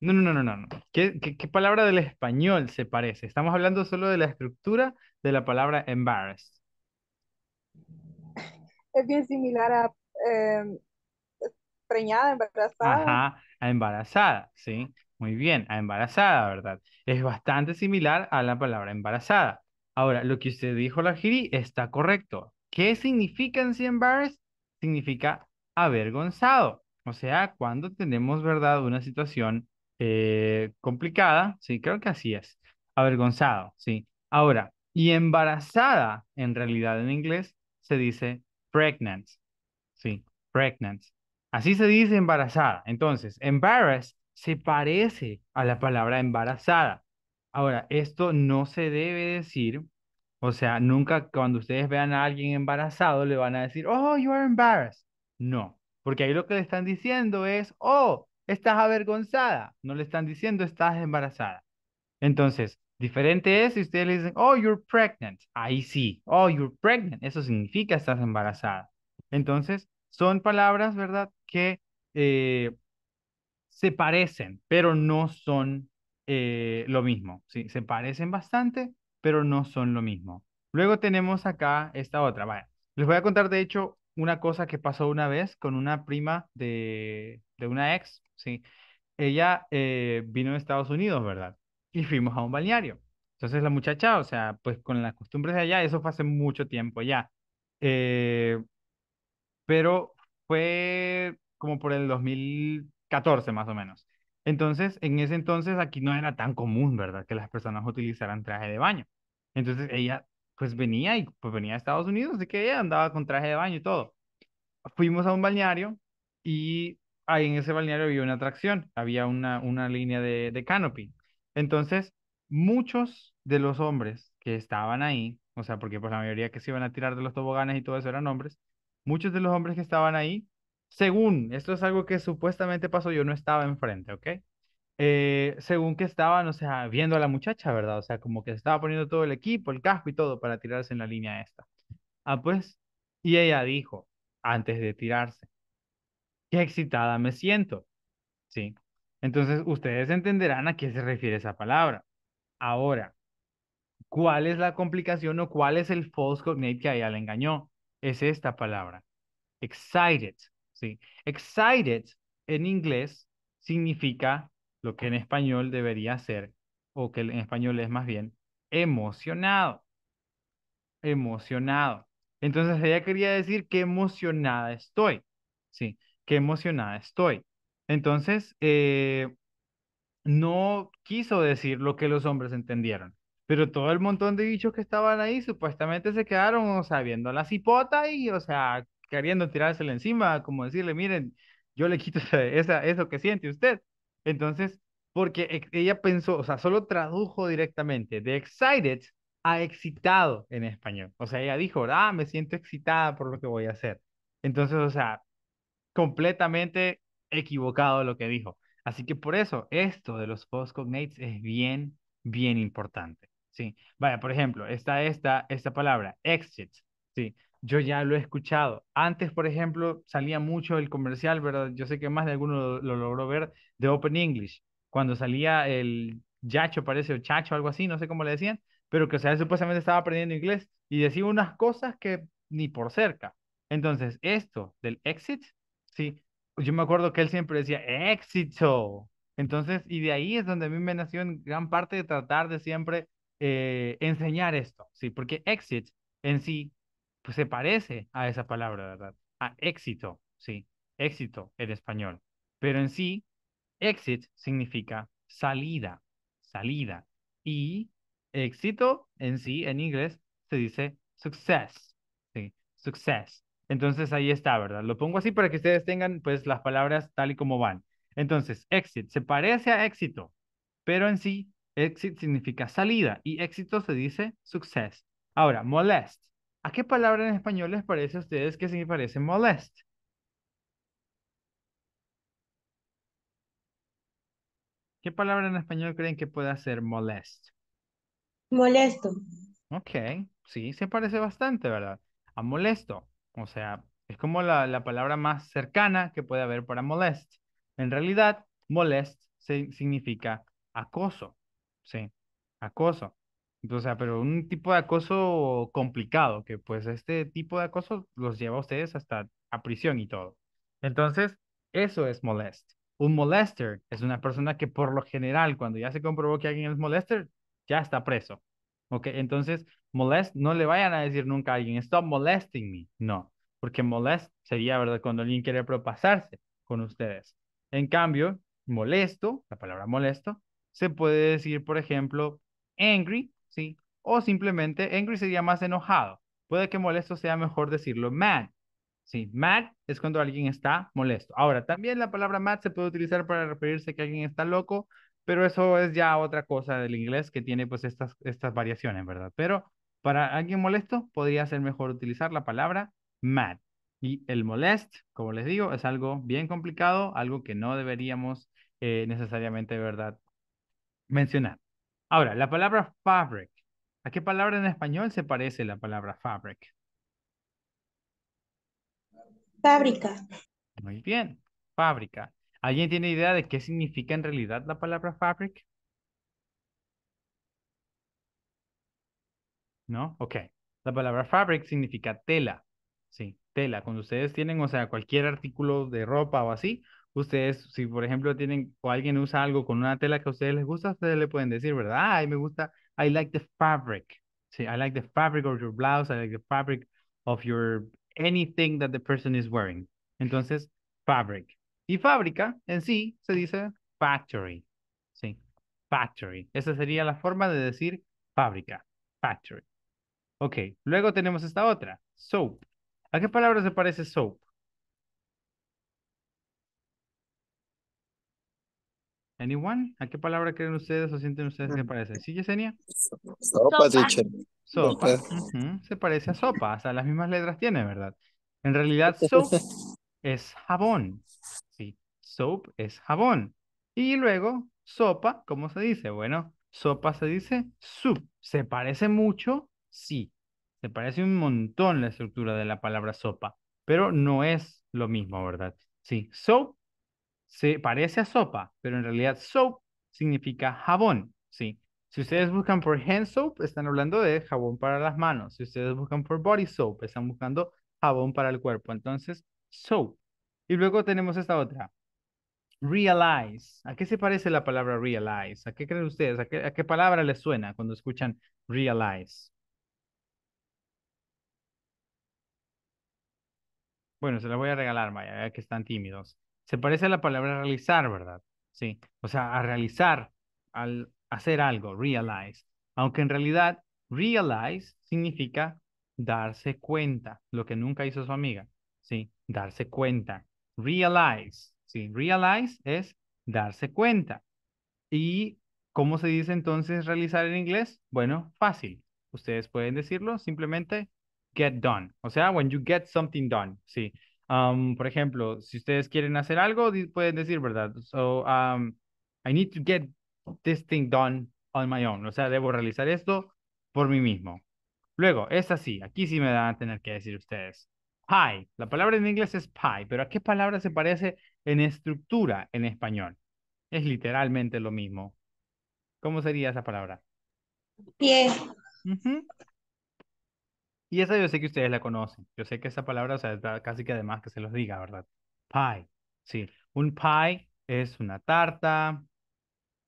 No, no, no, no, no. ¿Qué, palabra del español se parece? Estamos hablando solo de la estructura de la palabra embarrassed. Es bien similar a em, preñada, embarazada. Ajá, a embarazada, sí. Muy bien, embarazada, ¿verdad? Es bastante similar a la palabra embarazada. Ahora, lo que usted dijo, la Giri, está correcto. ¿Qué significa en sí embarazada? Significa avergonzado. O sea, cuando tenemos, ¿verdad?, una situación eh, complicada, sí, creo que así es. Avergonzado, sí. Ahora, y embarazada, en realidad en inglés, se dice pregnant. Sí, pregnant. Así se dice embarazada. Entonces, embarrassed se parece a la palabra embarazada. Ahora, esto no se debe decir, o sea, nunca cuando ustedes vean a alguien embarazado le van a decir, oh, you are embarrassed. No, porque ahí lo que le están diciendo es, oh, estás avergonzada. No le están diciendo, estás embarazada. Entonces, diferente es si ustedes le dicen, oh, you're pregnant. Ahí sí, oh, you're pregnant. Eso significa estás embarazada. Entonces, son palabras, ¿verdad? Que eh, se parecen, pero no son eh, lo mismo. ¿sí? Se parecen bastante, pero no son lo mismo. Luego tenemos acá esta otra. Vaya, les voy a contar, de hecho, una cosa que pasó una vez con una prima de, una ex. ¿sí? Ella eh, vino de Estados Unidos, ¿verdad? Y fuimos a un balneario. Entonces la muchacha, o sea, pues con las costumbres de allá, eso fue hace mucho tiempo ya. Eh, pero fue como por el 2000, 14 más o menos. Entonces, en ese entonces aquí no era tan común, ¿verdad? Que las personas utilizaran traje de baño. Entonces ella pues venía y pues venía a Estados Unidos, así que ella andaba con traje de baño y todo. Fuimos a un balneario y ahí en ese balneario había una atracción, había una, una línea de, de canopy. Entonces, muchos de los hombres que estaban ahí, o sea, porque pues la mayoría que se iban a tirar de los toboganes y todo eso eran hombres, muchos de los hombres que estaban ahí según, esto es algo que supuestamente pasó, yo no estaba enfrente, ¿ok? Eh, según que estaban, o sea, viendo a la muchacha, ¿verdad? O sea, como que estaba poniendo todo el equipo, el casco y todo para tirarse en la línea esta. Ah, pues, y ella dijo, antes de tirarse, qué excitada me siento, ¿sí? Entonces, ustedes entenderán a qué se refiere esa palabra. Ahora, ¿cuál es la complicación o cuál es el false cognate que a ella le engañó? Es esta palabra, excited. Sí. Excited en inglés significa lo que en español debería ser, o que en español es más bien emocionado. Emocionado. Entonces ella quería decir que emocionada estoy. Sí, que emocionada estoy. Entonces, eh, no quiso decir lo que los hombres entendieron. Pero todo el montón de bichos que estaban ahí supuestamente se quedaron, o sea, viendo la cipota y, o sea, queriendo tirársela encima, como decirle, miren, yo le quito esa, eso que siente usted. Entonces, porque e, ella pensó, o sea, solo tradujo directamente de excited a excitado en español. O sea, ella dijo, ah, me siento excitada por lo que voy a hacer. Entonces, o sea, completamente equivocado lo que dijo. Así que por eso, esto de los cognates es bien, bien importante. Sí. Vaya, por ejemplo, está esta, esta palabra, exit. Sí yo ya lo he escuchado. Antes, por ejemplo, salía mucho el comercial, ¿verdad? Yo sé que más de alguno lo, logró ver, de Open English, cuando salía el Yacho, parece, o Chacho, algo así, no sé cómo le decían, pero que, o sea, él supuestamente estaba aprendiendo inglés y decía unas cosas que ni por cerca. Entonces, esto del exit, sí, yo me acuerdo que él siempre decía éxito. Entonces, y de ahí es donde a mí me nació en gran parte de tratar de siempre eh, enseñar esto, sí, porque exit en sí pues, se parece a esa palabra, ¿verdad? A éxito, sí, éxito en español. Pero en sí, exit significa salida, salida. Y éxito en sí, en inglés, se dice success, sí, success. Entonces ahí está, ¿verdad? Lo pongo así para que ustedes tengan pues las palabras tal y como van. Entonces, exit se parece a éxito, pero en sí, exit significa salida y éxito se dice success. Ahora, molest ¿A qué palabra en español les parece a ustedes que se parece molest? ¿Qué palabra en español creen que pueda ser molest? Molesto. Ok, sí, se parece bastante, ¿verdad? A molesto. O sea, es como la, palabra más cercana que puede haber para molest. En realidad, molest significa acoso. Sí, acoso. O sea, pero un tipo de acoso complicado, que pues este tipo de acoso los lleva a ustedes hasta a prisión y todo. Entonces, eso es molest. Un molester es una persona que por lo general, cuando ya se comprobó que alguien es molester, ya está preso. ¿Ok? Entonces, molest, no le vayan a decir nunca a alguien, stop molesting me. No, porque molest sería, ¿verdad? Cuando alguien quiere propasarse con ustedes. En cambio, molesto, la palabra molesto, se puede decir, por ejemplo, angry o simplemente angry sería más enojado. Puede que molesto sea mejor decirlo mad. Sí, mad es cuando alguien está molesto. Ahora, también la palabra mad se puede utilizar para referirse a que alguien está loco, pero eso es ya otra cosa del inglés que tiene pues estas, estas variaciones, ¿verdad? Pero para alguien molesto podría ser mejor utilizar la palabra mad. Y el molest, como les digo, es algo bien complicado, algo que no deberíamos eh, necesariamente, ¿verdad? Mencionar. Ahora, la palabra fabric. ¿A qué palabra en español se parece la palabra fabric? Fábrica. Muy bien, fábrica. ¿Alguien tiene idea de qué significa en realidad la palabra fabric? ¿No? Ok. La palabra fabric significa tela. Sí, tela. Cuando ustedes tienen, o sea, cualquier artículo de ropa o así, ustedes, si por ejemplo tienen o alguien usa algo con una tela que a ustedes les gusta, ustedes le pueden decir, ¿verdad? Ay, me gusta, I like the fabric. Sí, I like the fabric of your blouse, I like the fabric of your anything that the person is wearing. Entonces, fabric. Y fábrica en sí se dice factory. Sí, factory. Esa sería la forma de decir fábrica, factory. Ok, luego tenemos esta otra, soap. ¿A qué palabra se parece soap? Anyone? ¿A qué palabra creen ustedes o sienten ustedes que mm. parece? ¿Sí, Yesenia? Sopa, teacher. Sopa. Se parece a sopa, o sea, las mismas letras tiene, ¿verdad? En realidad, *laughs* soap es jabón. Sí, soap es jabón. Y luego, sopa, ¿cómo se dice? Bueno, sopa se dice soup. ¿Se parece mucho? Sí. Se parece un montón la estructura de la palabra sopa, pero no es lo mismo, ¿verdad? Sí, soap se parece a sopa, pero en realidad soap significa jabón, ¿sí? Si ustedes buscan por hand soap, están hablando de jabón para las manos. Si ustedes buscan por body soap, están buscando jabón para el cuerpo. Entonces, soap. Y luego tenemos esta otra. Realize. ¿A qué se parece la palabra realize? ¿A qué creen ustedes? ¿A qué, palabra les suena cuando escuchan realize? Bueno, se la voy a regalar, Maya, que están tímidos. Se parece a la palabra realizar, ¿verdad? Sí. O sea, a realizar, al hacer algo, realize. Aunque en realidad, realize significa darse cuenta, lo que nunca hizo su amiga. Sí, darse cuenta. Realize. Sí, realize es darse cuenta. ¿Y cómo se dice entonces realizar en inglés? Bueno, fácil. Ustedes pueden decirlo simplemente get done. O sea, when you get something done. Sí, por ejemplo, si ustedes quieren hacer algo, pueden decir, ¿verdad? So, I need to get this thing done on my own. O sea, debo realizar esto por mí mismo. Luego, es así. Aquí sí me van a tener que decir ustedes. Pie. La palabra en inglés es pie, pero ¿a qué palabra se parece en estructura en español? Es literalmente lo mismo. ¿Cómo sería esa palabra? Pie. Y esa yo sé que ustedes la conocen. Yo sé que esa palabra, o sea, casi que además que se los diga, ¿verdad? Pie. Sí, un pie es una tarta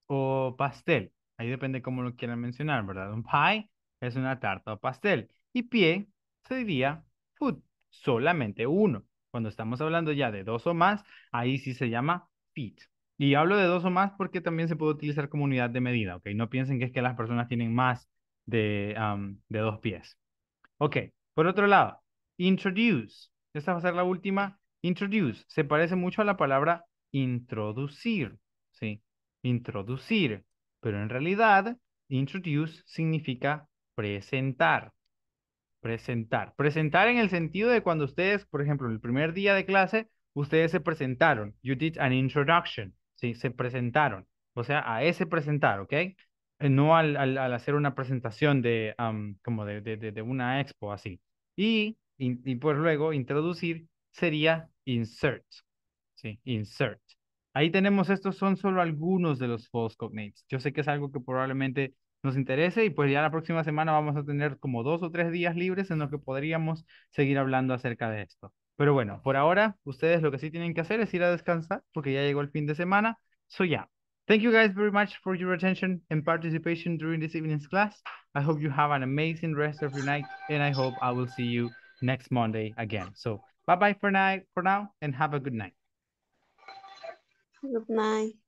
o pastel. Ahí depende cómo lo quieran mencionar, ¿verdad? Un pie es una tarta o pastel. Y pie se diría food, solamente uno. Cuando estamos hablando ya de dos o más, ahí sí se llama feet. Y hablo de dos o más porque también se puede utilizar como unidad de medida, ¿ok? No piensen que es que las personas tienen más de, de dos pies. Ok, por otro lado, introduce. Esta va a ser la última. Introduce se parece mucho a la palabra introducir, ¿sí? Introducir, pero en realidad introduce significa presentar. Presentar. Presentar en el sentido de cuando ustedes, por ejemplo, el primer día de clase, ustedes se presentaron. You did an introduction, ¿sí? Se presentaron. O sea, a ese presentar, ¿ok? Eh, no al, al, hacer una presentación de, como de, de, una expo así. Y, y, pues luego introducir sería insert, ¿sí? Insert. Ahí tenemos, estos son solo algunos de los false cognates. Yo sé que es algo que probablemente nos interese y pues ya la próxima semana vamos a tener como dos o tres días libres en los que podríamos seguir hablando acerca de esto. Pero bueno, por ahora ustedes lo que sí tienen que hacer es ir a descansar porque ya llegó el fin de semana. Soy ya. Thank you guys very much for your attention and participation during this evening's class. I hope you have an amazing rest of your night and I hope I will see you next Monday again. So bye-bye for, now, for now and have a good night. Good night.